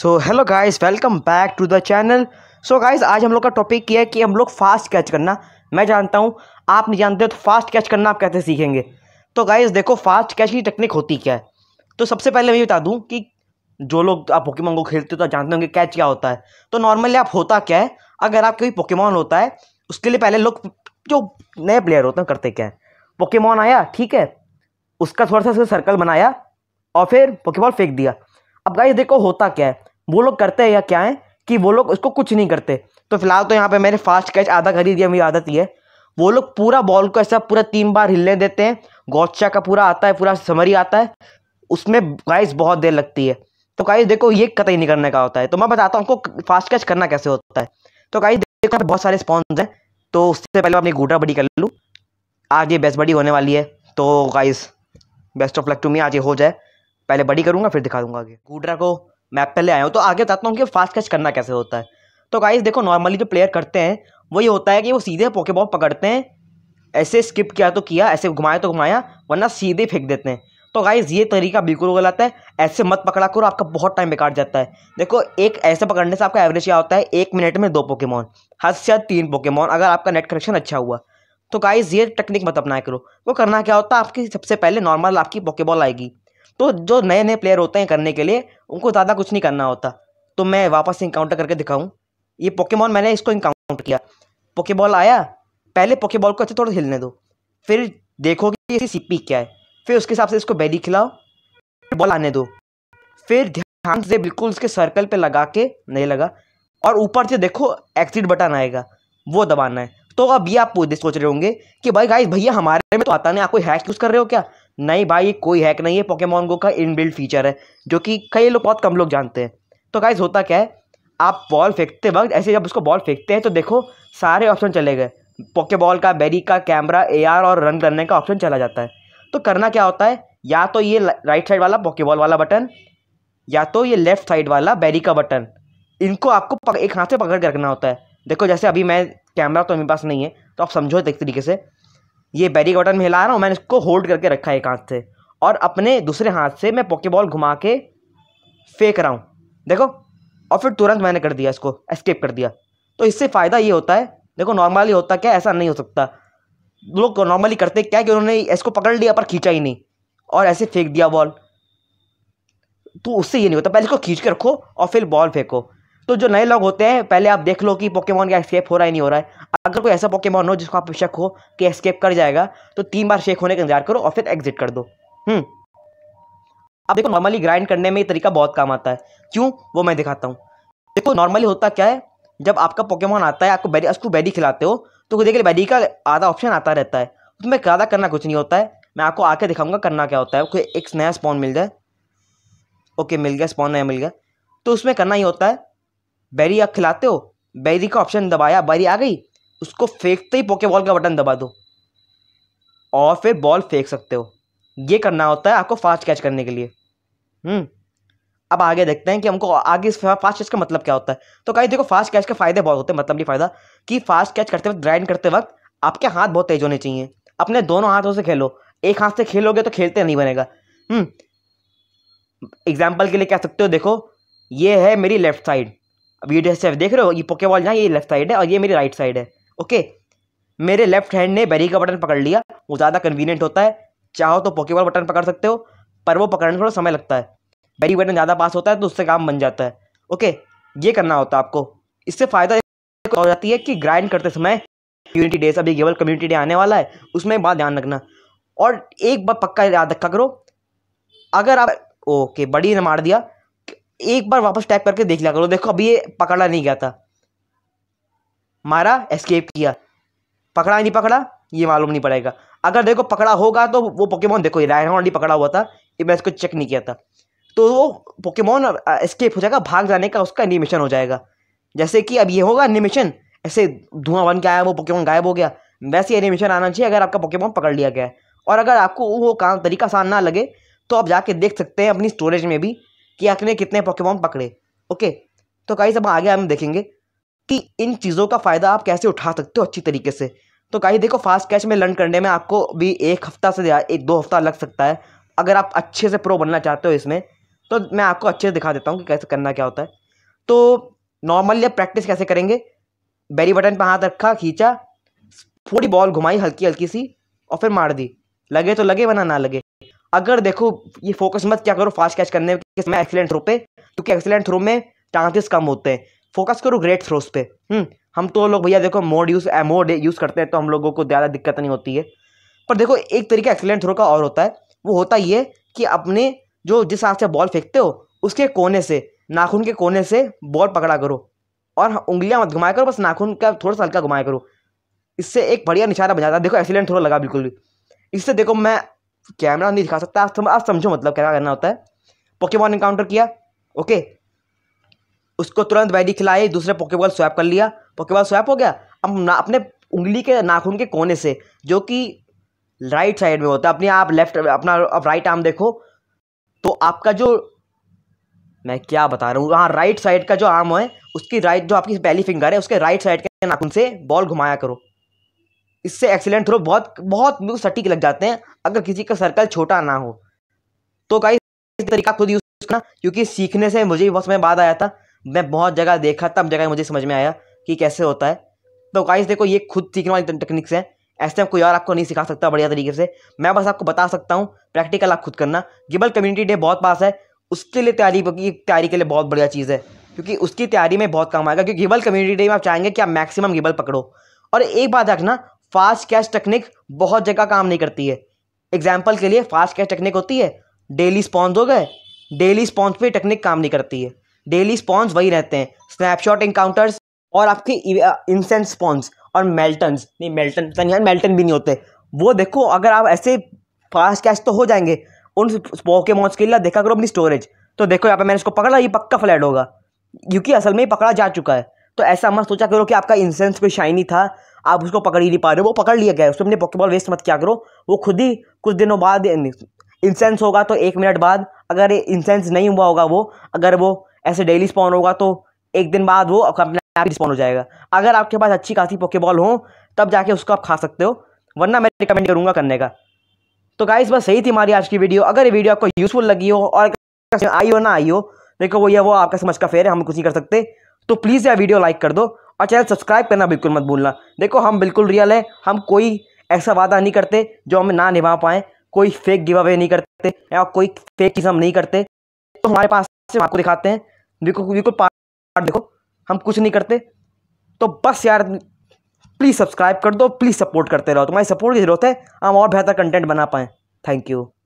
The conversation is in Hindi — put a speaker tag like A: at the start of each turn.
A: So hello guys welcome back to the channel so guys आज हम लोग का टॉपिक ये है कि हम लोग फास्ट कैच करना मैं जानता हूँ आप नहीं जानते तो फास्ट कैच करना आप कैसे सीखेंगे तो गाइस देखो फास्ट कैच की टेक्निक होती क्या है तो सबसे पहले मैं ये बता दूँ कि जो लोग आप पोकेमॉन को खेलते हो तो आप जानते होंगे कैच क्या होता है तो नॉर्मली आप होता क्या है अगर आप कोई पोकेमॉन होता है उसके लिए पहले लोग जो नए प्लेयर होते हैं करते क्या है पोकेमॉन आया ठीक है उसका थोड़ा सा सर्कल बनाया और फिर पोकेबॉल फेंक दिया अब गाइस देखो होता क्या है वो लोग करते हैं या क्या है कि वो लोग उसको कुछ नहीं करते तो फिलहाल तो यहाँ पे मैंने फास्ट कैच आधा खरीद दिया मेरी आदत ही है वो लोग पूरा बॉल को ऐसा पूरा तीन बार हिलने देते हैं गौचा का पूरा आता है पूरा समरी आता है उसमें गाइस बहुत देर लगती है तो गाइस देखो ये कतई नहीं करने का होता है तो मैं बताता हूँ आपको फास्ट कैच करना कैसे होता है तो गाइस देखो बहुत सारे स्पॉन्स हैं तो उससे पहले मैं अपनी गूटा बड़ी कर लूँ आज ये बेस्ट बड़ी होने वाली है तो guys best of luck to me आज ये हो जाए पहले बड़ी करूँगा फिर दिखा दूंगा आगे गुडरा को मैं पहले आया हूँ तो आगे बताता हूँ कि फास्ट कैच करना कैसे होता है तो गाइज देखो नॉर्मली जो प्लेयर करते हैं वो ये होता है कि वो सीधे पोकेबॉल पकड़ते हैं ऐसे स्किप किया तो किया ऐसे घुमाया तो घुमाया वरना सीधे फेंक देते हैं तो गाइज ये तरीका बिल्कुल गलत है ऐसे मत पकड़ा करो आपका बहुत टाइम बेकार जाता है देखो एक ऐसे पकड़ने से आपका एवरेज क्या होता है एक मिनट में दो मॉन हद से हद तीन मॉन अगर आपका नेट कनेक्शन अच्छा हुआ तो गाइज ये टेक्निक मत अपनाया करो वो करना क्या होता है आपकी सबसे पहले नॉर्मल आपकी पोकेबॉल आएगी तो जो नए नए प्लेयर होते हैं करने के लिए उनको ज़्यादा कुछ नहीं करना होता तो मैं वापस इंकाउंटर करके दिखाऊँ ये पोकेबॉल मैंने इसको इंकाउंटर किया पोकेबॉल आया पहले पोकेबॉल को अच्छे थोड़ा हिलने दो फिर देखो कि सी पी क्या है फिर उसके हिसाब से इसको बैली खिलाओ फिर बॉल आने दो फिर ध्यान से बिल्कुल उसके सर्कल पे लगा के नहीं लगा और ऊपर से देखो एक्सिट बटन आएगा वो दबाना है तो अब ये आप सोच रहे होंगे कि भाई गाइस भैया हमारे में तो आता नहीं आप कोई हैक यूज़ कर रहे हो क्या नहीं भाई कोई हैक नहीं है पोकेमोन गो का बिल्ड फीचर है जो कि कई लोग बहुत कम लोग जानते हैं तो गाइज होता क्या है आप बॉल फेंकते वक्त ऐसे जब उसको बॉल फेंकते हैं तो देखो सारे ऑप्शन चले गए पोके बॉल का बैरी का कैमरा ए और रन करने का ऑप्शन चला जाता है तो करना क्या होता है या तो ये राइट साइड वाला पोके बॉल वाला बटन या तो ये लेफ्ट साइड वाला बैरी का बटन इनको आपको एक हाथ से पकड़ के रखना होता है देखो जैसे अभी मैं कैमरा तो मेरे पास नहीं है तो आप समझो एक तरीके से ये बैरी गॉटन में हिला रहा हूँ मैंने इसको होल्ड करके रखा है एक हाथ से और अपने दूसरे हाथ से मैं पॉकेबॉल घुमा के फेंक रहा हूँ देखो और फिर तुरंत मैंने कर दिया इसको एस्केप कर दिया तो इससे फ़ायदा ये होता है देखो नॉर्मली होता क्या ऐसा नहीं हो सकता लोग नॉर्मली करते क्या कि उन्होंने इसको पकड़ लिया पर खींचा ही नहीं और ऐसे फेंक दिया बॉल तो उससे ये नहीं होता पहले इसको खींच के रखो और फिर बॉल फेंको तो जो नए लोग होते हैं पहले आप देख लो कि पोकेमोन का एस्केप हो रहा है नहीं हो रहा है अगर कोई ऐसा पोकेमोन हो जिसको आप शक हो कि एस्केप कर जाएगा तो तीन बार शेक होने का इंतजार करो और फिर एग्जिट कर दो हम्म अब देखो नॉर्मली ग्राइंड करने में ये तरीका बहुत काम आता है क्यों वो मैं दिखाता हूँ देखो नॉर्मली होता क्या है जब आपका पोकेमोन आता है आपको बैरी उसको बैरी खिलाते हो तो देख बैरी का आधा ऑप्शन आता रहता है उसमें तो ज़्यादा करना कुछ नहीं होता है मैं आपको आके दिखाऊंगा करना क्या होता है कोई एक नया स्पॉन मिल जाए ओके मिल गया स्पॉन नया मिल गया तो उसमें करना ही होता है बैरी आप खिलाते हो बैरी का ऑप्शन दबाया बैरी आ गई उसको फेंकते ही पोके बॉल का बटन दबा दो और फिर बॉल फेंक सकते हो ये करना होता है आपको फास्ट कैच करने के लिए हम्म। अब आगे देखते हैं कि हमको आगे इस फास्ट कैच का मतलब क्या होता है तो कहीं देखो फास्ट कैच के फायदे बहुत होते हैं मतलब ये फायदा कि फास्ट कैच करते वक्त ग्राइंड करते वक्त आपके हाथ बहुत तेज होने चाहिए अपने दोनों हाथों से खेलो एक हाथ से खेलोगे तो खेलते नहीं बनेगा एग्जाम्पल हम्म। के लिए कह सकते हो देखो ये है मेरी लेफ्ट साइड वीडियो से देख रहे हो ये पोके बॉल यहाँ ये लेफ्ट साइड है और ये मेरी राइट साइड है ओके मेरे लेफ्ट हैंड ने बैरी का बटन पकड़ लिया वो ज़्यादा कन्वीनियंट होता है चाहो तो पोके बॉल बटन पकड़ सकते हो पर वो पकड़ने में थोड़ा समय लगता है बैरी बटन ज़्यादा पास होता है तो उससे काम बन जाता है ओके ये करना होता है आपको इससे फ़ायदा हो जाती है कि ग्राइंड करते समय कम्युनिटी डे अभी केवल कम्युनिटी डे आने वाला है उसमें बात ध्यान रखना और एक बार पक्का याद रखा करो अगर आप ओके बड़ी ने मार दिया एक बार वापस टैप करके देख लिया करो देखो अभी ये पकड़ा नहीं गया था मारा एस्केप किया पकड़ा नहीं पकड़ा ये मालूम नहीं पड़ेगा अगर देखो पकड़ा होगा तो वो पोकेमोन देखो रायन ऑलरेडी पकड़ा हुआ था ये मैं इसको चेक नहीं किया था तो वो पोकेमोन एस्केप हो जाएगा भाग जाने का उसका एनिमेशन हो जाएगा जैसे कि अब ये होगा एनिमेशन ऐसे धुआं बन के आया वो पोकेमोन गायब हो गया वैसे एनिमेशन आना चाहिए अगर आपका पोकेमोन पकड़ लिया गया है और अगर आपको वो काम तरीका आसान ना लगे तो आप जाके देख सकते हैं अपनी स्टोरेज में भी कि आपने कितने पॉकेमॉन पकड़े ओके तो कहीं सब आगे हम देखेंगे कि इन चीज़ों का फ़ायदा आप कैसे उठा सकते हो अच्छी तरीके से तो कहीं देखो फास्ट कैश में लर्न करने में आपको भी एक हफ्ता से एक दो हफ्ता लग सकता है अगर आप अच्छे से प्रो बनना चाहते हो इसमें तो मैं आपको अच्छे से दिखा देता हूँ कि कैसे करना क्या होता है तो नॉर्मली आप प्रैक्टिस कैसे करेंगे बैरी बटन पर हाथ रखा खींचा थोड़ी बॉल घुमाई हल्की हल्की सी और फिर मार दी लगे तो लगे वरना ना लगे अगर देखो ये फोकस मत क्या करो फास्ट कैच करने किसमें एक्सीलेंट थ्रो पे क्योंकि एक्सीलेंट थ्रो में चांसेस कम होते हैं फोकस करो ग्रेट थ्रोस पे हम हम्म, हम तो लोग भैया देखो मोड यूज मोड यूज़ करते हैं तो हम लोगों को ज़्यादा दिक्कत नहीं होती है पर देखो एक तरीका एक्सीलेंट थ्रो का और होता है वो होता ये कि अपने जो जिस हाथ से बॉल फेंकते हो उसके कोने से नाखून के कोने से बॉल पकड़ा करो और उंगलियां मत घुमाया करो बस नाखून का थोड़ा सा हल्का घुमाया करो इससे एक बढ़िया निशाना बन जाता है देखो एक्सीलेंट थ्रो लगा बिल्कुल भी इससे देखो मैं कैमरा नहीं दिखा सकता आप आप समझो मतलब क्या करना होता है पोकेबॉल इनकाउंटर किया ओके उसको तुरंत वैडी खिलाई दूसरे पोकेबॉल स्वैप कर लिया पोकेबॉल स्वैप हो गया अब ना अपने उंगली के नाखून के कोने से जो कि राइट साइड में होता है अपने आप लेफ्ट अपना अब राइट आर्म देखो तो आपका जो मैं क्या बता रहा हूँ हाँ राइट साइड का जो आर्म है उसकी राइट जो आपकी पहली फिंगर है उसके राइट साइड के नाखून से बॉल घुमाया करो इससे एक्सीलेंट थ्रो बहुत बहुत सटीक लग जाते हैं अगर किसी का सर्कल छोटा ना हो तो गाइस तरीका खुद यूज़ करना क्योंकि सीखने से मुझे भी बहुत समय बाद आया था मैं बहुत जगह देखा तब जगह मुझे समझ में आया कि कैसे होता है तो गाइस देखो ये खुद सीखने वाली टेक्निक्स हैं ऐसे कोई और आपको नहीं सिखा सकता बढ़िया तरीके से मैं बस आपको बता सकता हूँ प्रैक्टिकल आप खुद करना गिबल कम्युनिटी डे बहुत पास है उसके लिए तैयारी तैयारी के लिए बहुत बढ़िया चीज़ है क्योंकि उसकी तैयारी में बहुत काम आएगा क्योंकि गिबल कम्युनिटी डे में आप चाहेंगे कि आप मैक्सिमम गिबल पकड़ो और एक बात रखना फास्ट कैश टेक्निक बहुत जगह काम नहीं करती है एग्जाम्पल के लिए फास्ट कैश टेक्निक होती है डेली स्पॉन्स हो गए डेली स्पॉन्स पे टेक्निक काम नहीं करती है डेली स्पॉन्स वही रहते हैं स्नैपशॉट इनकाउंटर्स और आपके इंसेंट स्पॉन्स और मेल्टन नहीं मेल्टन पता नहीं मेल्टन भी नहीं होते वो देखो अगर आप ऐसे फास्ट कैश तो हो जाएंगे उन मॉन्स के लिए देखा करो अपनी स्टोरेज तो देखो यहाँ पे मैंने इसको पकड़ा ये पक्का फ्लैट होगा क्योंकि असल में ही पकड़ा जा चुका है तो ऐसा मत सोचा करो कि आपका इंसेंस कोई शाइनी था आप उसको पकड़ ही नहीं पा रहे हो वो पकड़ लिया गया है उसमें अपने पॉकेबॉल वेस्ट मत क्या करो वो खुद ही कुछ दिनों बाद इंसेंस होगा तो एक मिनट बाद अगर इंसेंस नहीं हुआ होगा वो अगर वो ऐसे डेली स्पॉन होगा तो एक दिन बाद वो अपने आप स्पॉन हो जाएगा अगर आपके पास अच्छी खासी पोकेबॉल हो तब जाके उसको आप खा सकते हो वरना मैं रिकमेंड करूँगा करने का तो गाइस बस सही थी हमारी आज की वीडियो अगर ये वीडियो आपको यूज़फुल लगी हो और आई हो ना आई हो देखो वो यह वो आपका समझ का फेयर है हम कुछ नहीं कर सकते तो प्लीज़ यह वीडियो लाइक कर दो और चैनल सब्सक्राइब करना बिल्कुल मत भूलना देखो हम बिल्कुल रियल हैं हम कोई ऐसा वादा नहीं करते जो हम ना निभा पाएँ कोई फेक गिव अवे नहीं करते या कोई फेक चीज़ हम नहीं करते तो हमारे पास से आपको दिखाते हैं देखो बिल्कुल पार्ट देखो हम कुछ नहीं करते तो बस यार प्लीज़ सब्सक्राइब कर दो प्लीज़ सपोर्ट करते रहो तुम्हारी सपोर्ट की जरूरत है हम और बेहतर कंटेंट बना पाएँ थैंक यू